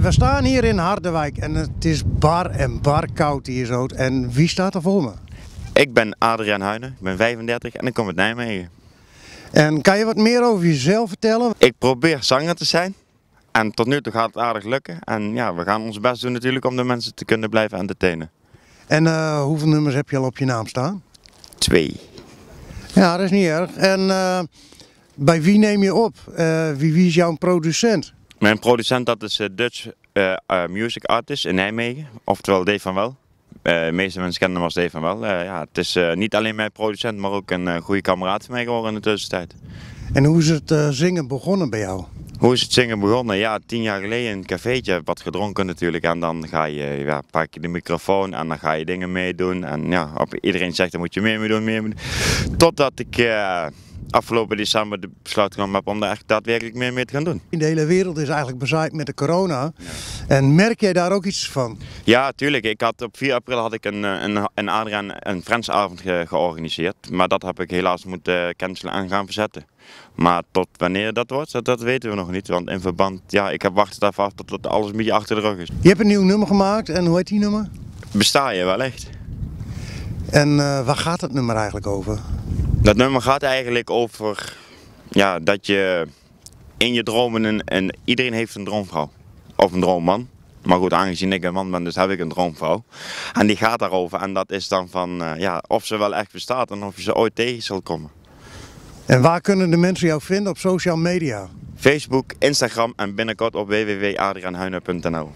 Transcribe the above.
we staan hier in Harderwijk en het is bar en bar koud hier zo. En wie staat er voor me? Ik ben Adriaan Huinen. ik ben 35 en ik kom uit Nijmegen. En kan je wat meer over jezelf vertellen? Ik probeer zanger te zijn. En tot nu toe gaat het aardig lukken. En ja, we gaan ons best doen natuurlijk om de mensen te kunnen blijven entertainen. En eh, hoeveel nummers heb je al op je naam staan? Twee. Ja, dat is niet erg. En eh, bij wie neem je op? Eh, wie, wie is jouw producent? Mijn producent dat is eh, Dutch eh, eh, Music Artist in Nijmegen, oftewel Dave van Wel. de meeste mensen kennen hem als Dave van Wel. ja, het is niet alleen mijn producent, maar ook een goede kameraad van mij geworden in de tussentijd. En hoe is het zingen begonnen bij jou? Hoe is het zingen begonnen? Ja, tien jaar geleden in een cafeetje, wat gedronken natuurlijk. En dan ga je, ja, pak je de microfoon en dan ga je dingen meedoen. En ja, op, iedereen zegt, daar moet je meer meedoen, meer meedoen. Totdat ik afgelopen december de besluit genomen om daar echt daadwerkelijk meer mee te gaan doen. In de hele wereld is eigenlijk bezaaid met de corona. En merk jij daar ook iets van? Ja, tuurlijk. Ik had, op 4 april had ik een, eh, een, een Adriaan een Friendsavond georganiseerd. Maar dat heb ik helaas moeten eh, cancelen en gaan verzetten. Maar tot wanneer dat wordt, dat, dat, weten we nog niet. Want in verband, ja, ik heb wachten af tot alles een beetje achter de rug is. Je hebt een nieuw nummer gemaakt en hoe heet die nummer? Besta je wel echt. En eh, waar gaat het nummer eigenlijk over? Dat nummer gaat eigenlijk over ja, dat je in je dromen, een, en iedereen heeft een droomvrouw of een droomman. Maar goed, aangezien ik een man ben, dus heb ik een droomvrouw. En die gaat daarover en dat is dan van eh, ja, of ze wel echt bestaat en of je ze ooit tegen zal komen. En waar kunnen de mensen jou vinden op social media? Facebook, Instagram en binnenkort op www.adriaanhuinen.nl